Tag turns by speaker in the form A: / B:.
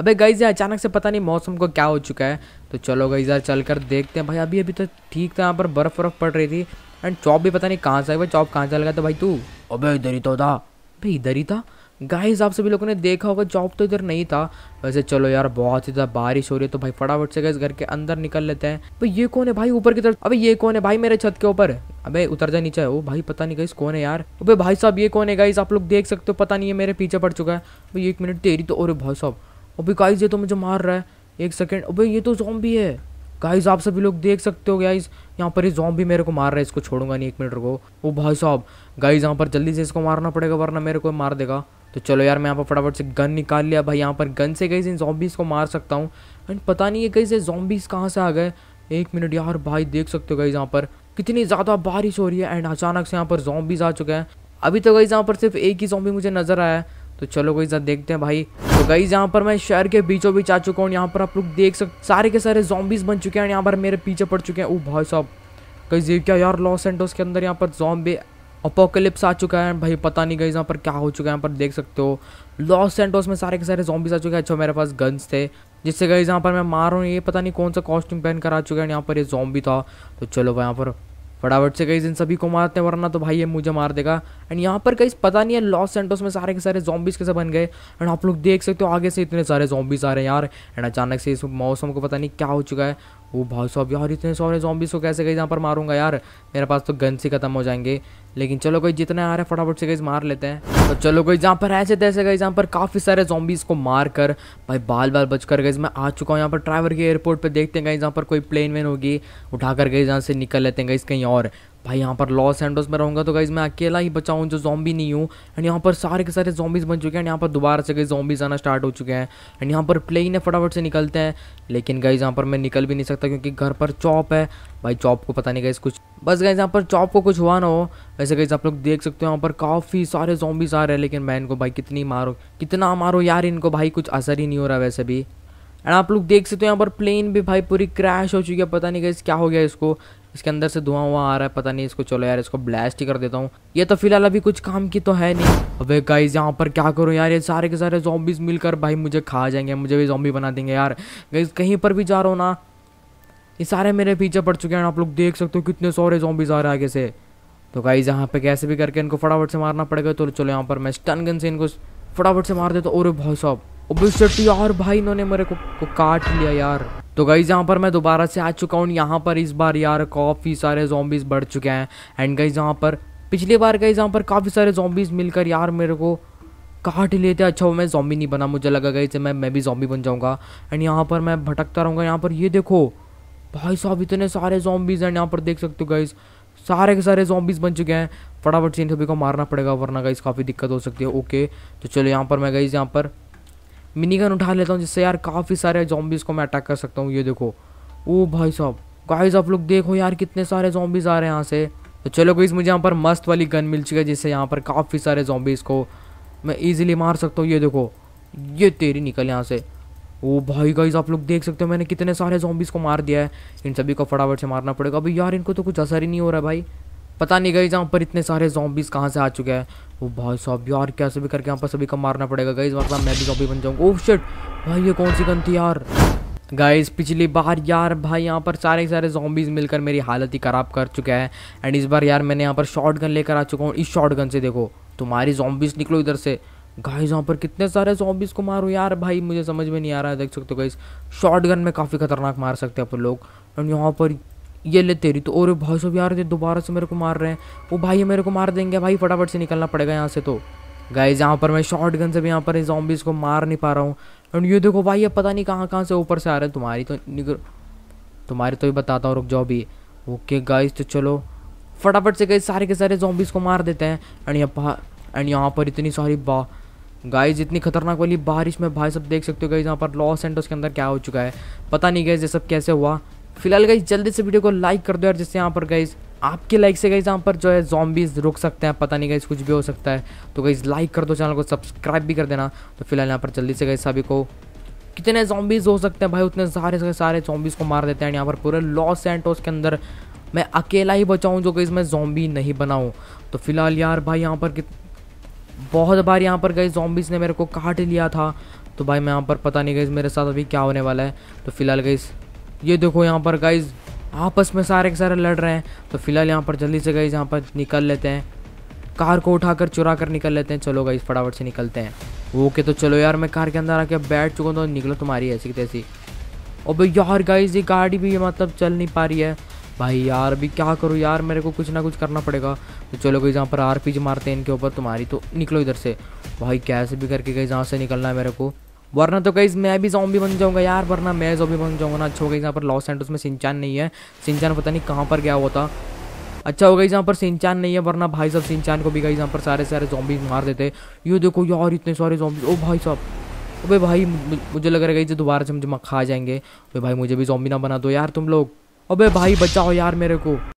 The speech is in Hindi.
A: अबे गई यार अचानक से पता नहीं मौसम को क्या हो चुका है तो चलो गई यार चल कर देखते हैं भाई अभी अभी तो ठीक था यहाँ पर बर्फ़ वर्फ पड़ रही थी एंड चॉप भी पता नहीं कहाँ से भाई चॉप कहाँ से लगा था भाई तू अबे इधर ही तो था भाई इधर ही था गाइस आप सभी लोगों ने देखा होगा जॉब तो इधर नहीं था वैसे चलो यार बहुत ही ज़्यादा बारिश हो रही है तो भाई फटाफट से गए घर के अंदर निकल लेते हैं भाई ये कौन है भाई ऊपर की तरफ अबे ये कौन है भाई मेरे छत के ऊपर अबे उतर जा नीचे वो भाई पता नहीं गाइस कौन है यार अबे भाई साहब ये कौन है गाइस आप लोग देख सकते हो पता नहीं है मेरे पीछे पड़ चुका है भाई एक मिनट तेरी तो और भाई साहब अभी गाइज ये तो मुझे मार रहा है एक सेकेंड अबे ये तो जॉम्बी है गाइज आप सभी लोग देख सकते हो गाइज यहाँ पर ये जॉम्बी मेरे को मार रहा है इसको छोड़ूंगा नहीं एक मिनट को वो भाई साहब गाइज यहाँ पर जल्दी से इसको मारना पड़ेगा वरना मेरे को मार देगा तो चलो यार मैं यहाँ पर फटाफट से गन निकाल लिया भाई यहाँ पर गन से गई इन जॉम्बीज़ को मार सकता हूँ एंड पता नहीं है गई से जॉम्बीज़ कहाँ से आ गए एक मिनट यार भाई देख सकते हो गई यहाँ पर कितनी ज़्यादा बारिश हो रही है एंड अचानक से यहाँ पर जॉम्बीज़ आ चुके हैं अभी तो गई यहाँ पर सिर्फ एक ही जॉम्बी मुझे नज़र आया है तो चलो गई देखते हैं भाई तो गई यहाँ पर मैं शहर के बीचों बीच आ चुका हूँ यहाँ पर आप लोग देख सकते सारे के सारे जॉम्बीज बन चुके हैं यहाँ पर मेरे पीछे पड़ चुके हैं ओ भाई साहब कई जी क्या यार लॉस एंडोस के अंदर यहाँ पर जॉम्बे अपोकलिप्स आ चुका है भाई पता नहीं गई यहाँ पर क्या हो चुका है यहाँ पर देख सकते हो लॉस एंडोस में सारे के सारे जॉम्बीज आ चुके हैं अच्छा मेरे पास गन्स थे जिससे गई यहाँ पर मैं मार रहा हूँ ये पता नहीं कौन सा कॉस्ट्यूम पहन कर आ चुका है यहाँ पर ये जॉम्बी था तो चलो भाई यहाँ पर फटाफट से कहीं इन सभी को मारते हैं वरना तो भाई ये मुझे मार देगा एंड यहाँ पर कहीं पता नहीं है लॉस सेंटोस में सारे के सारे जॉम्बिस कैसे बन गए एंड आप लोग देख सकते हो आगे से इतने सारे जॉम्बिस आ रहे हैं यार एंड अचानक से इस मौसम को पता नहीं क्या हो चुका है वो भाई साहब यार इतने सारे जॉम्बिस को कैसे गई यहाँ पर मारूंगा यार मेरे पास तो गन से ख़त्म हो जाएंगे लेकिन चलो कोई जितने आ रहे हैं फटाफट से गई मार लेते हैं तो चलो कोई जहाँ पर ऐसे तैसे गई जहाँ पर काफ़ी सारे जॉम्बिस को मार कर भाई बाल बाल बच कर गई मैं आ चुका हूँ यहाँ पर ड्राइवर के एयरपोर्ट पर देखते हैं गई जहाँ पर कोई प्लेन वेन होगी उठा कर गई जहाँ से निकल लेते हैं गई कहीं और भाई यहाँ पर लॉस एंडोस में रहूँगा तो गाइज मैं अकेला ही बचाऊँ जो जॉम्बी नहीं हूँ एंड यहाँ पर सारे के सारे जॉम्बीज बन चुके हैं यहाँ पर दोबारा से गई जॉम्बीज आना स्टार्ट हो चुके हैं एंड यहाँ पर प्लेन है फटाफट से निकलते हैं लेकिन गाइज यहाँ पर मैं निकल भी नहीं सकता क्योंकि घर पर चॉप है भाई चॉप को पता नहीं गाइज कुछ बस गाइज यहाँ पर चॉप को कुछ हुआ ना हो वैसे गाइज आप लोग देख सकते हो यहाँ पर काफ़ी सारे जॉम्बीज आ रहे हैं लेकिन मैं इनको भाई कितनी मारो कितना मारो यार इनको भाई कुछ असर ही नहीं हो रहा वैसे भी एंड आप लोग देख सकते हो यहाँ पर प्लेन भी भाई पूरी क्रैश हो चुकी है पता नहीं गई क्या हो गया इसको इसके अंदर से धुआं हुआ आ रहा है पता नहीं इसको चलो यार इसको ब्लास्ट ही कर देता हूँ ये तो फिलहाल अभी कुछ काम की तो है नहीं अबे गाइज यहाँ पर क्या करूँ यार ये सारे के सारे जॉम्बीज मिलकर भाई मुझे खा जाएंगे मुझे भी जॉम्बी बना देंगे यार गाइज कहीं पर भी जा रहा हो ना ये सारे मेरे पीछे पड़ चुके हैं आप लोग देख सकते हो कितने सारे जॉम्बीज आ रहे हैं आगे से तो गाइज यहाँ पे कैसे भी करके इनको फटाफट से मारना पड़ेगा तो चलो यहाँ पर मैं स्टन गन से इनको फटाफट से मार देता हूँ और भाई साहब ओबिस्ट यार भाई इन्होंने मेरे को, को काट लिया यार तो गाइज़ यहाँ पर मैं दोबारा से आ चुका हूँ यहाँ पर इस बार यार काफ़ी सारे जॉम्बीज़ बढ़ चुके हैं एंड गाइज़ यहाँ पर पिछली बार गाइज़ यहाँ पर काफ़ी सारे जॉम्बीज़ मिलकर यार मेरे को काट लेते अच्छा वो मैं जॉम्बी नहीं बना मुझे लगा गई से मैं मैं भी जॉम्बी बन जाऊँगा एंड यहाँ पर मैं भटकता रहूँगा यहाँ पर ये देखो भाई साहब इतने सारे जॉम्बीज़ हैं यहाँ पर देख सकते हो गाइज़ सारे के सारे जॉम्बीज़ बन चुके हैं फटाफट से इन सभी को मारना पड़ेगा वरना गाइज काफ़ी दिक्कत हो सकती है ओके तो चलो यहाँ पर मैं गई यहाँ पर मिनी गन उठा लेता हूँ जिससे यार काफ़ी सारे जॉम्बीज़ को मैं अटैक कर सकता हूँ ये देखो ओ भाई साहब गाइज आप लोग देखो यार कितने सारे जॉम्बीज़ आ रहे हैं यहाँ से तो चलो गाइस मुझे यहाँ पर मस्त वाली गन मिल चुकी है जिससे यहाँ पर काफ़ी सारे जॉम्बीज़ को मैं ईजिली मार सकता हूँ ये देखो ये तेरी निकल यहाँ से ओ भाई गाइज आप लोग देख सकते हो मैंने कितने सारे जॉम्बीज़ को मार दिया है इन सभी को फटाफट से मारना पड़ेगा अभी यार इनको तो कुछ असर ही नहीं हो रहा है भाई पता नहीं गई यहाँ पर इतने सारे जॉम्बीज कहाँ से आ चुके हैं वो भाई साहब यार कैसे भी करके यहाँ पर सभी का मारना पड़ेगा गाइज मतलब मैं भी जॉम्बी बन जाऊँगा ओह oh शिट भाई ये कौन सी गन थी यार गाइस पिछली बार यार भाई यहाँ पर सारे सारे जॉम्बीज मिलकर मेरी हालत ही ख़राब कर चुका है एंड इस बार यार मैंने यहाँ पर शॉर्ट गन लेकर आ चुका हूँ इस शॉर्ट गन से देखो तुम्हारी जॉम्बीज निकलो इधर से गाइज यहाँ पर कितने सारे जॉम्बीज को मारो यार भाई मुझे समझ में नहीं आ रहा है देख सकते हो गाइस शॉर्ट गन में काफ़ी खतरनाक मार सकते हैं अपन लोग एंड यहाँ पर ये ले तेरी तो और भाई सब यार ये दोबारा से मेरे को मार रहे हैं वो भाई मेरे को मार देंगे भाई फटाफट से निकलना पड़ेगा यहाँ से तो गाइज यहाँ पर मैं शॉर्ट गन से भी यहाँ पर जॉम्बिस को मार नहीं पा रहा हूँ एंड ये देखो भाई ये पता नहीं कहाँ कहाँ से ऊपर से आ रहे हैं तुम्हारी तो निकल तुम्हारी तो ही बताता हूँ रुक जाओ भी ओके गाइज तो चलो फटाफट से गए सारे के सारे जॉम्बिस को मार देते हैं एंड यहाँ एंड यहाँ पर इतनी सारी बा गाइज इतनी खतरनाक वाली बारिश में भाई सब देख सकते हो गाइज यहाँ पर लॉस एंडोस के अंदर क्या हो चुका है पता नहीं गाइज ये सब कैसे हुआ फिलहाल गई जल्दी से वीडियो को लाइक कर दो यार जिससे यहाँ पर गई आपके लाइक से गई यहाँ पर जो है जॉम्बीज रुक सकते हैं पता नहीं गई कुछ भी हो सकता है तो गई लाइक कर दो चैनल को सब्सक्राइब भी कर देना तो फिलहाल यहाँ पर जल्दी से गई सभी को कितने जॉम्बीज हो सकते हैं भाई उतने सारे से सारे जॉम्बीज को मार देते हैं यहाँ पर पूरे लॉस एंटोस के अंदर मैं अकेला ही बचाऊँ जो गई मैं जॉम्बी नहीं बनाऊँ तो फिलहाल यार भाई यहाँ पर बहुत बार यहाँ पर गई जॉम्बीज ने मेरे को काट लिया था तो भाई मैं यहाँ पर पता नहीं गई मेरे साथ अभी क्या होने वाला है तो फिलहाल गई ये देखो यहाँ पर गाइज आपस में सारे के सारे लड़ रहे हैं तो फिलहाल यहाँ पर जल्दी से गाइज यहाँ पर निकल लेते हैं कार को उठाकर चुरा कर निकल लेते हैं चलो गाइज फटाफट से निकलते हैं ओके तो चलो यार मैं कार के अंदर आके बैठ चुका हूँ तो निकलो तुम्हारी ऐसी की तैसी और भाई यार गाइज ये गाड़ी भी मतलब चल नहीं पा रही है भाई यार अभी क्या करूँ यार मेरे को कुछ ना कुछ करना पड़ेगा तो चलो गई यहाँ पर आर मारते हैं इनके ऊपर तुम्हारी तो निकलो इधर से भाई कैसे भी करके गई यहाँ से निकलना है मेरे को वरना तो कहीं मैं भी जॉम्बी बन जाऊंगा यार वरना मैं जॉम्बी बन जाऊंगा ना अच्छा होगा यहाँ पर लॉस एंड में सिंचान नहीं है सिंचान पता नहीं कहाँ पर गया होता अच्छा होगा यहाँ पर सिंचान नहीं है वरना भाई साहब सिंचान को भी गई यहाँ पर सारे सारे जॉम्बी मार देते ये देखो यार इतने सारे जॉम्बी ओ भाई साहब अबे भाई मुझे लग रहा है कि दोबारा से हम खा जाएंगे अबे भाई मुझे भी जॉम्बी ना बना दो यार तुम लोग अबे भाई बचाओ यार मेरे को